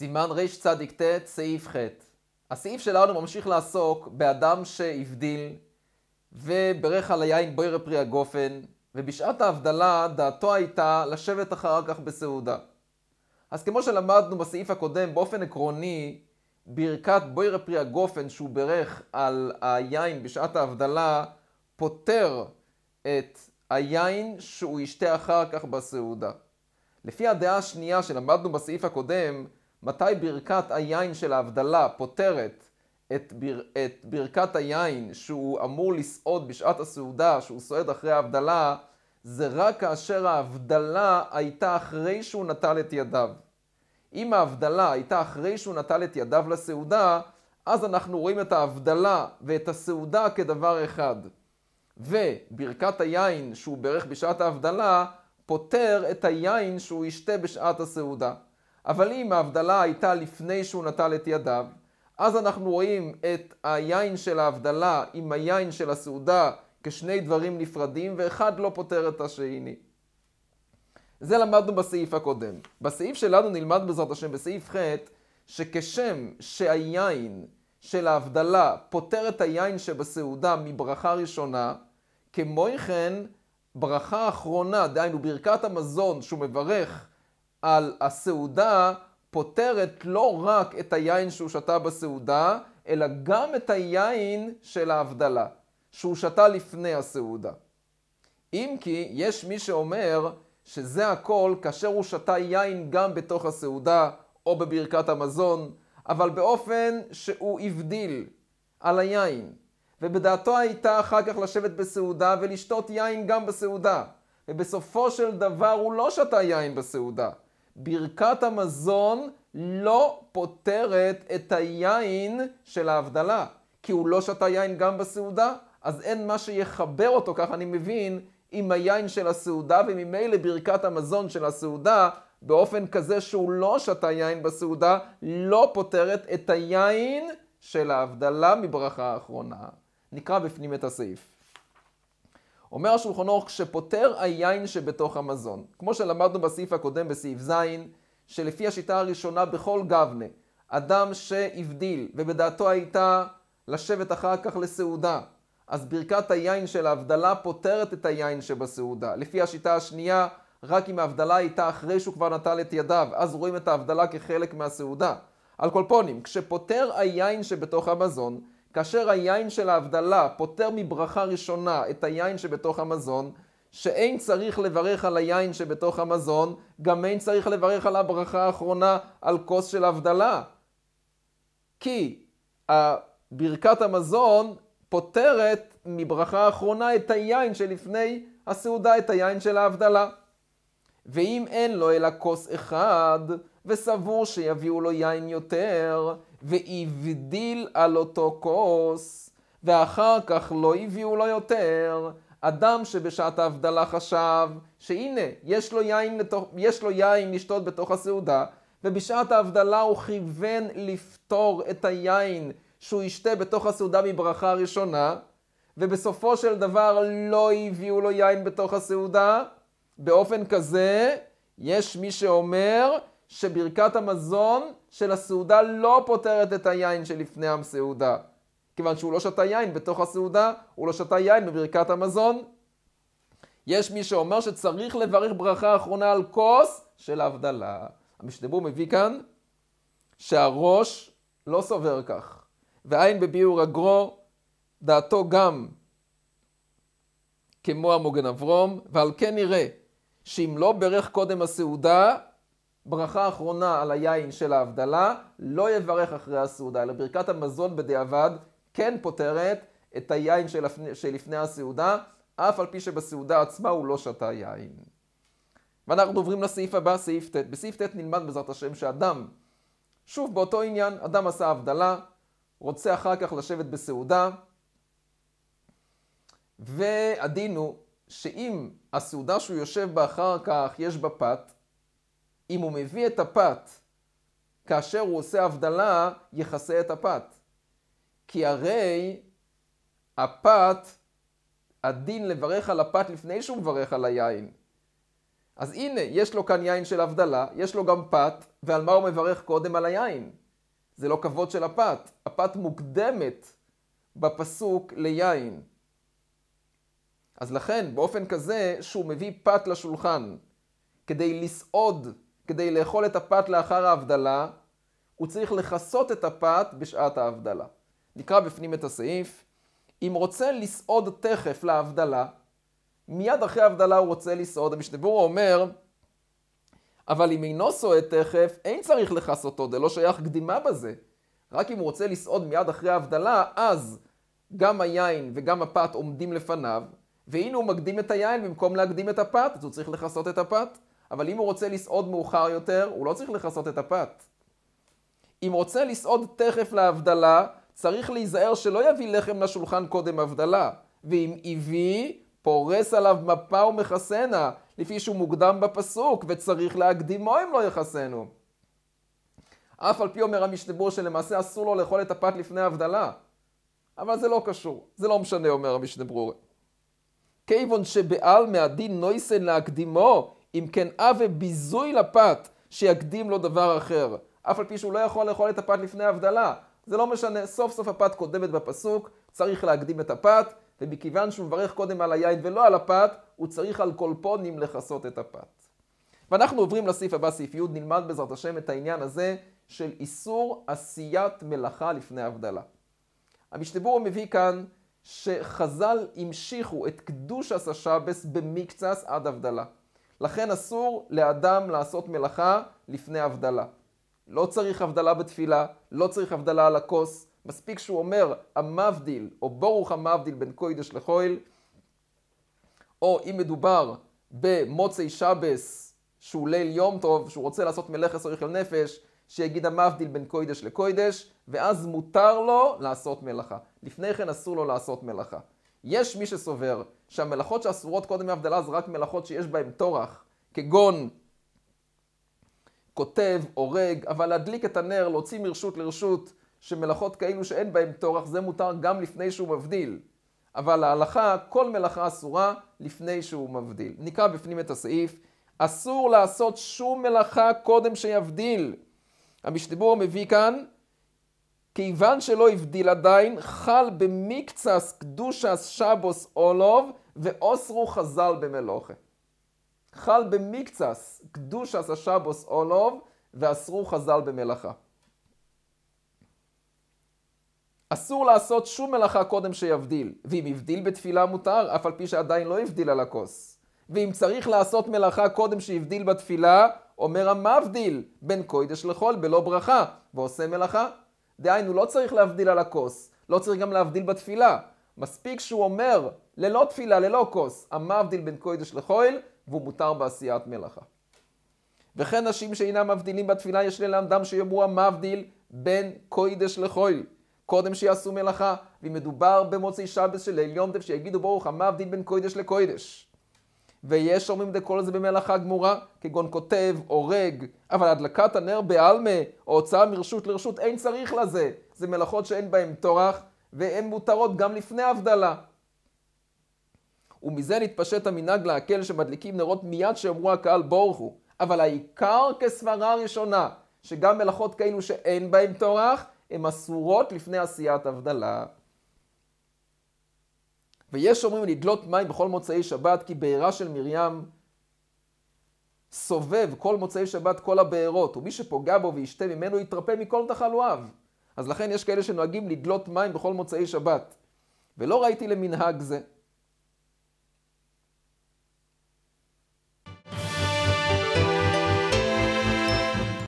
סימן רצ"ט, סעיף ח'. הסעיף שלנו ממשיך לעסוק באדם שהבדיל וברך על היין בוער פרי הגופן, ובשעת ההבדלה דעתו הייתה לשבת אחר כך בסעודה. אז כמו שלמדנו בסעיף הקודם, באופן עקרוני, ברכת בוער פרי הגופן שהוא ברך על היין בשעת ההבדלה, פוטר את היין שהוא ישתה אחר כך בסעודה. לפי הדעה השנייה שלמדנו בסעיף הקודם, מתי ברכת היין של ההבדלה פותרת את, בר, את ברכת היין שהוא אמור לסעוד בשעת הסעודה, שהוא סועד אחרי ההבדלה, זה רק כאשר ההבדלה הייתה אחרי שהוא נטל את ידיו. אם ההבדלה הייתה אחרי שהוא נטל את ידיו לסעודה, אז אנחנו רואים את ההבדלה ואת הסעודה כדבר אחד. וברכת היין שהוא ברך בשעת ההבדלה, פותר את היין שהוא ישתה בשעת הסעודה. אבל אם ההבדלה הייתה לפני שהוא נטל את ידיו, אז אנחנו רואים את היין של ההבדלה עם היין של הסעודה כשני דברים נפרדים, ואחד לא פותר את השני. זה למדנו בסעיף הקודם. בסעיף שלנו נלמד בעזרת השם, בסעיף ח', שכשם שהיין של ההבדלה פוטר את היין שבסעודה מברכה ראשונה, כמו כן ברכה אחרונה, דהיינו ברכת המזון שהוא מברך על הסעודה פותרת לא רק את היין שהוא שתה בסעודה, אלא גם את היין של ההבדלה, שהוא שתה לפני הסעודה. אם כי יש מי שאומר שזה הכל כאשר הוא שתה יין גם בתוך הסעודה או בברכת המזון, אבל באופן שהוא הבדיל על היין. ובדעתו הייתה אחר כך לשבת בסעודה ולשתות יין גם בסעודה. ובסופו של דבר הוא לא שתה יין בסעודה, ברכת המזון לא פותרת את היין של ההבדלה, כי הוא לא שתה יין גם בסעודה, אז אין מה שיחבר אותו, כך אני מבין, עם היין של הסעודה, וממילא ברכת המזון של הסעודה, באופן כזה שהוא לא שתה יין בסעודה, לא פותרת את היין של ההבדלה מברכה האחרונה. נקרא בפנים את הסעיף. אומר השולחון אורך שפוטר היין שבתוך המזון. כמו שלמדנו בסעיף הקודם, בסעיף ז', שלפי השיטה הראשונה בכל גבנה, אדם שהבדיל ובדעתו הייתה לשבת אחר כך לסעודה, אז ברכת היין של ההבדלה פותרת את היין שבסעודה. לפי השיטה השנייה, רק אם ההבדלה הייתה אחרי שהוא כבר נטל את ידיו, אז רואים את ההבדלה כחלק מהסעודה. על כל פונים, כשפוטר היין שבתוך המזון, כאשר היין של ההבדלה פותר מברכה ראשונה את היין שבתוך המזון, שאין צריך לברך על היין שבתוך המזון, גם אין צריך לברך על הברכה האחרונה על כוס של הבדלה. כי אה, ברכת המזון פותרת מברכה האחרונה את היין שלפני הסעודה, את היין של ההבדלה. ואם אין לו אלא כוס אחד, וסבור שיביאו לו יין יותר, והבדיל על אותו כוס, ואחר כך לא הביאו לו יותר. אדם שבשעת ההבדלה חשב שהנה, יש לו יין, לתוך, יש לו יין לשתות בתוך הסעודה, ובשעת ההבדלה הוא כיוון לפתור את היין שהוא ישתה בתוך הסעודה מברכה הראשונה, ובסופו של דבר לא הביאו לו יין בתוך הסעודה, באופן כזה יש מי שאומר שברכת המזון של הסעודה לא פותרת את היין שלפני הסעודה. כיוון שהוא לא שתה יין בתוך הסעודה, הוא לא שתה יין בברכת המזון. יש מי שאומר שצריך לברך ברכה אחרונה על כוס של ההבדלה. המשתבור מביא כאן שהראש לא סובר כך, ועין בביאור הגרו דעתו גם כמו המוגן אברום, ועל כן נראה שאם לא ברך קודם הסעודה, ברכה אחרונה על היין של ההבדלה, לא יברך אחרי הסעודה, אלא ברכת המזון בדיעבד כן פותרת את היין שלפני, שלפני הסעודה, אף על פי שבסעודה עצמה הוא לא שתה יין. ואנחנו עוברים לסעיף הבא, סעיף ט'. בסעיף ט' נלמד בעזרת השם שאדם, שוב באותו עניין, אדם עשה הבדלה, רוצה אחר כך לשבת בסעודה, והדין הוא שאם הסעודה שהוא יושב בה אחר כך יש בה פת, אם הוא מביא את הפת, כאשר הוא עושה הבדלה, יכסה את הפת. כי הרי הפת, הדין לברך על הפת לפני שהוא מברך על היין. אז הנה, יש לו כאן יין של הבדלה, יש לו גם פת, ועל מה הוא מברך קודם? על היין. זה לא כבוד של הפת, הפת מוקדמת בפסוק ליין. אז לכן, באופן כזה שהוא מביא פת לשולחן, כדי לסעוד כדי לאכול את הפת לאחר ההבדלה, הוא צריך לכסות את הפת בשעת ההבדלה. נקרא בפנים את הסעיף. אם רוצה לסעוד תכף להבדלה, מיד אחרי ההבדלה הוא רוצה לסעוד. המשתבור אומר, אבל אם אינו סועד תכף, אין צריך לכסותו, זה לא שייך קדימה בזה. רק אם הוא רוצה לסעוד מיד אחרי ההבדלה, אז גם היין וגם הפת עומדים לפניו, והנה הוא מקדים את היין במקום להקדים את הפת, אז הוא צריך לכסות את הפת. אבל אם הוא רוצה לסעוד מאוחר יותר, הוא לא צריך לכסות את הפת. אם רוצה לסעוד תכף להבדלה, צריך להיזהר שלא יביא לחם לשולחן קודם הבדלה. ואם הביא, פורס עליו מפה ומכסנה, לפי שהוא מוקדם בפסוק, וצריך להקדימו אם לא יכסנו. אף על פי אומר המשתבור שלמעשה אסור לו לאכול את הפת לפני ההבדלה. אבל זה לא קשור, זה לא משנה, אומר המשנה ברורה. כיוון שבעל מהדין נויסן להקדימו, אם כן עבה ביזוי לפת שיקדים לו דבר אחר, אף על פי שהוא לא יכול לאכול את הפת לפני ההבדלה. זה לא משנה, סוף סוף הפת קודמת בפסוק, צריך להקדים את הפת, ומכיוון שהוא מברך קודם על היין ולא על הפת, הוא צריך על כל פונים לכסות את הפת. ואנחנו עוברים לסעיף הבא, סעיף י', נלמד בעזרת השם את העניין הזה של איסור עשיית מלאכה לפני הבדלה. המשתבור מביא כאן שחז"ל המשיכו את קדוש הסשבס במקצס עד הבדלה. לכן אסור לאדם לעשות מלאכה לפני הבדלה. לא צריך הבדלה בתפילה, לא צריך הבדלה על הכוס, מספיק שהוא אומר המבדיל, או ברוך המבדיל בין קוידש לחויל, או אם מדובר במוצאי שבס, שהוא ליל יום טוב, שהוא רוצה לעשות מלאכה צריך לנפש, שיגיד המבדיל בין קוידש לקוידש, ואז מותר לו לעשות מלאכה. לפני כן אסור לו לעשות מלאכה. יש מי שסובר שהמלאכות שאסורות קודם מהבדלה זה רק מלאכות שיש בהן טורח, כגון כותב, הורג, אבל להדליק את הנר, להוציא מרשות לרשות, שמלאכות כאלו שאין בהן טורח, זה מותר גם לפני שהוא מבדיל. אבל ההלכה, כל מלאכה אסורה לפני שהוא מבדיל. נקרא בפנים את הסעיף, אסור לעשות שום מלאכה קודם שיבדיל. המשתבור מביא כאן כיוון שלא הבדיל עדיין, חל במקצס קדושס שבוס אולוב ואוסרו חז"ל במלוכה. חל במקצס קדושס השבוס אולוב ואסרו חז"ל במלאכה. אסור לעשות שום מלאכה קודם שיבדיל, ואם הבדיל בתפילה מותר, אף על פי שעדיין לא הבדיל על הכוס. ואם צריך לעשות מלאכה קודם שהבדיל בתפילה, אומר המבדיל בין קוידש לחול בלא ברכה, ועושה מלאכה. דהיינו, לא צריך להבדיל על הכוס, לא צריך גם להבדיל בתפילה. מספיק שהוא אומר, ללא תפילה, ללא כוס, המבדיל בין קוידש לחויל, והוא מותר בעשיית מלאכה. וכן נשים שאינם מבדילים בתפילה, יש דם שיאמרו המבדיל בין קוידש לחויל. קודם שיעשו מלאכה, ואם מדובר במוצאי שבת של ליל דף, שיגידו ברוך המבדיל בין קוידש לקוידש. ויש אומרים דקול זה במלאכה גמורה, כגון כותב, הורג, אבל הדלקת הנר בעלמה, או הוצאה מרשות לרשות, אין צריך לזה. זה מלאכות שאין בהן טורח, והן מותרות גם לפני הבדלה. ומזה נתפשט המנהג להקל שמדליקים נרות מיד שאמרו הקהל ברוך אבל העיקר כסברה ראשונה, שגם מלאכות כאלו שאין בהן טורח, הן אסורות לפני עשיית הבדלה. ויש אומרים לדלות מים בכל מוצאי שבת, כי בעירה של מרים סובב כל מוצאי שבת כל הבארות, ומי שפוגע בו וישתה ממנו יתרפא מכל תחלואיו. אז לכן יש כאלה שנוהגים לדלות מים בכל מוצאי שבת. ולא ראיתי למנהג זה.